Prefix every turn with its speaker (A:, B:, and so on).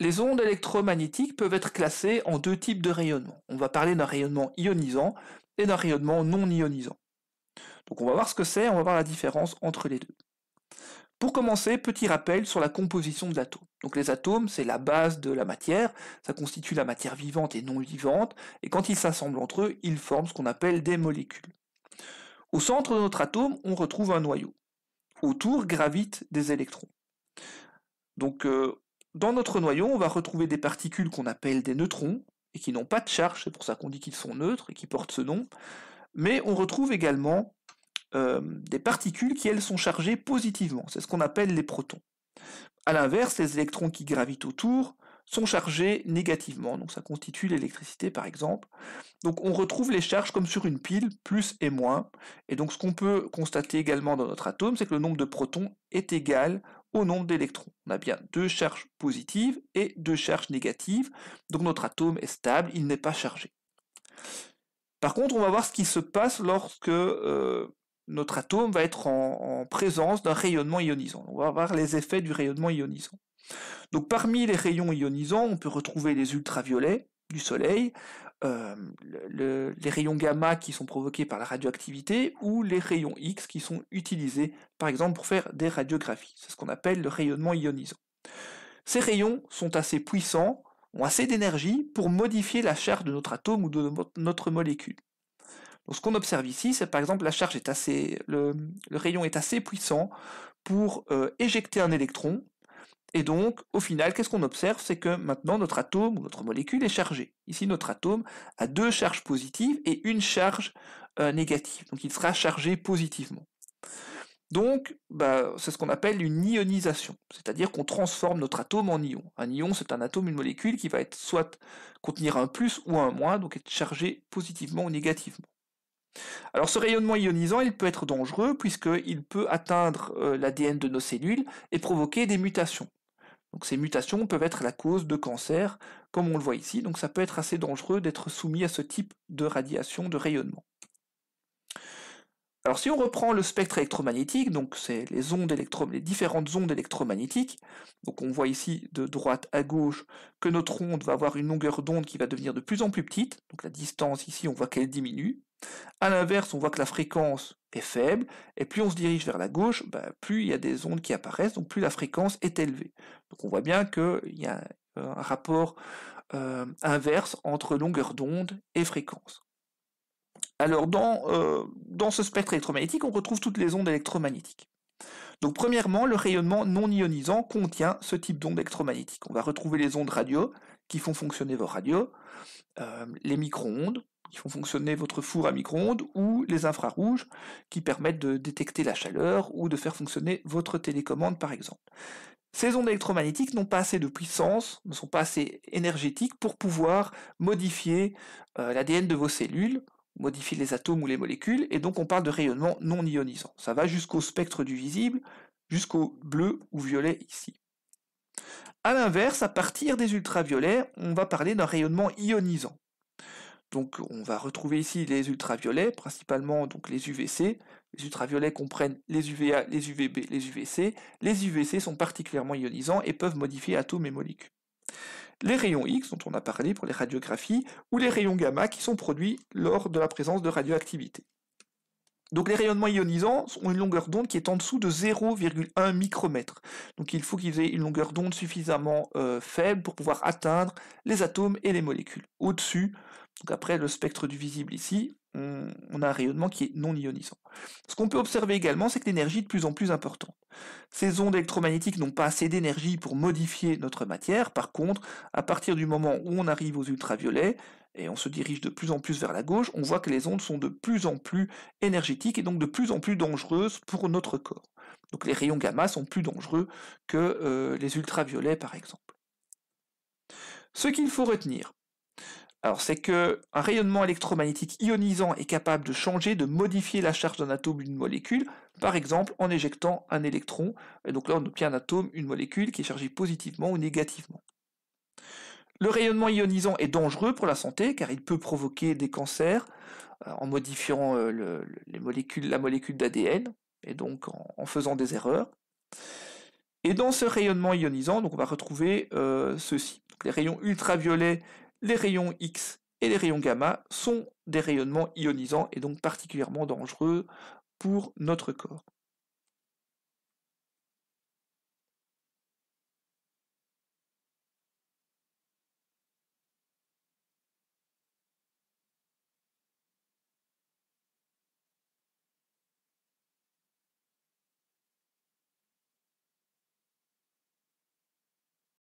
A: Les ondes électromagnétiques peuvent être classées en deux types de rayonnement. On va parler d'un rayonnement ionisant et d'un rayonnement non ionisant. Donc on va voir ce que c'est, on va voir la différence entre les deux. Pour commencer, petit rappel sur la composition de l'atome. Donc les atomes, c'est la base de la matière, ça constitue la matière vivante et non vivante, et quand ils s'assemblent entre eux, ils forment ce qu'on appelle des molécules. Au centre de notre atome, on retrouve un noyau. Autour gravitent des électrons. Donc euh, dans notre noyau, on va retrouver des particules qu'on appelle des neutrons, et qui n'ont pas de charge, c'est pour ça qu'on dit qu'ils sont neutres et qui portent ce nom, mais on retrouve également euh, des particules qui, elles, sont chargées positivement, c'est ce qu'on appelle les protons. A l'inverse, les électrons qui gravitent autour sont chargés négativement, donc ça constitue l'électricité par exemple. Donc on retrouve les charges comme sur une pile, plus et moins, et donc ce qu'on peut constater également dans notre atome, c'est que le nombre de protons est égal au nombre d'électrons. On a bien deux charges positives et deux charges négatives, donc notre atome est stable, il n'est pas chargé. Par contre, on va voir ce qui se passe lorsque euh, notre atome va être en, en présence d'un rayonnement ionisant. On va voir les effets du rayonnement ionisant. Donc parmi les rayons ionisants, on peut retrouver les ultraviolets du Soleil, euh, les rayons gamma qui sont provoqués par la radioactivité ou les rayons X qui sont utilisés par exemple pour faire des radiographies. C'est ce qu'on appelle le rayonnement ionisant. Ces rayons sont assez puissants, ont assez d'énergie pour modifier la charge de notre atome ou de notre molécule. ce qu'on observe ici, c'est par exemple la charge est assez, le, rayon est assez puissant pour euh, éjecter un électron et donc, au final, qu'est-ce qu'on observe C'est que maintenant, notre atome, ou notre molécule est chargé. Ici, notre atome a deux charges positives et une charge euh, négative. Donc, il sera chargé positivement. Donc, bah, c'est ce qu'on appelle une ionisation, c'est-à-dire qu'on transforme notre atome en ion. Un ion, c'est un atome, une molécule qui va être soit contenir un plus ou un moins, donc être chargé positivement ou négativement. Alors ce rayonnement ionisant, il peut être dangereux puisqu'il peut atteindre euh, l'ADN de nos cellules et provoquer des mutations ces mutations peuvent être la cause de cancer, comme on le voit ici, donc ça peut être assez dangereux d'être soumis à ce type de radiation, de rayonnement. Alors si on reprend le spectre électromagnétique, donc c'est les ondes les différentes ondes électromagnétiques, donc on voit ici de droite à gauche que notre onde va avoir une longueur d'onde qui va devenir de plus en plus petite, donc la distance ici on voit qu'elle diminue. A l'inverse, on voit que la fréquence est faible, et plus on se dirige vers la gauche, bah, plus il y a des ondes qui apparaissent, donc plus la fréquence est élevée on voit bien qu'il y a euh, un rapport euh, inverse entre longueur d'onde et fréquence. Alors dans, euh, dans ce spectre électromagnétique, on retrouve toutes les ondes électromagnétiques. Donc premièrement, le rayonnement non ionisant contient ce type d'onde électromagnétiques. On va retrouver les ondes radio qui font fonctionner vos radios, les micro-ondes qui font fonctionner votre four à micro-ondes ou les infrarouges qui permettent de détecter la chaleur ou de faire fonctionner votre télécommande par exemple ces ondes électromagnétiques n'ont pas assez de puissance, ne sont pas assez énergétiques pour pouvoir modifier euh, l'ADN de vos cellules, modifier les atomes ou les molécules, et donc on parle de rayonnement non ionisant. Ça va jusqu'au spectre du visible, jusqu'au bleu ou violet ici. A l'inverse, à partir des ultraviolets, on va parler d'un rayonnement ionisant. Donc on va retrouver ici les ultraviolets, principalement donc les UVC. Les ultraviolets comprennent les UVA, les UVB, les UVC. Les UVC sont particulièrement ionisants et peuvent modifier atomes et molécules. Les rayons X dont on a parlé pour les radiographies ou les rayons gamma qui sont produits lors de la présence de radioactivité. Donc les rayonnements ionisants ont une longueur d'onde qui est en dessous de 0,1 micromètre. Donc il faut qu'ils aient une longueur d'onde suffisamment euh, faible pour pouvoir atteindre les atomes et les molécules. Au-dessus, donc après le spectre du visible ici, on, a un rayonnement qui est non ionisant. Ce qu'on peut observer également, c'est que l'énergie est de plus en plus importante. Ces ondes électromagnétiques n'ont pas assez d'énergie pour modifier notre matière. Par contre, à partir du moment où on arrive aux ultraviolets, et on se dirige de plus en plus vers la gauche, on voit que les ondes sont de plus en plus énergétiques et donc de plus en plus dangereuses pour notre corps. Donc les rayons gamma sont plus dangereux que euh, les ultraviolets par exemple. Ce qu'il faut retenir, alors c'est que un rayonnement électromagnétique ionisant est capable de changer, de modifier la charge d'un atome ou d'une molécule, par exemple en éjectant un électron. Et donc là on obtient un atome, une molécule qui est chargée positivement ou négativement. Le rayonnement ionisant est dangereux pour la santé car il peut provoquer des cancers euh, en modifiant euh, les molécules, la molécule d'ADN et donc en, faisant des erreurs. Et dans ce rayonnement ionisant, donc on va retrouver euh, ceci. les rayons ultraviolets les rayons X et les rayons gamma sont des rayonnements ionisants et donc particulièrement dangereux pour notre corps.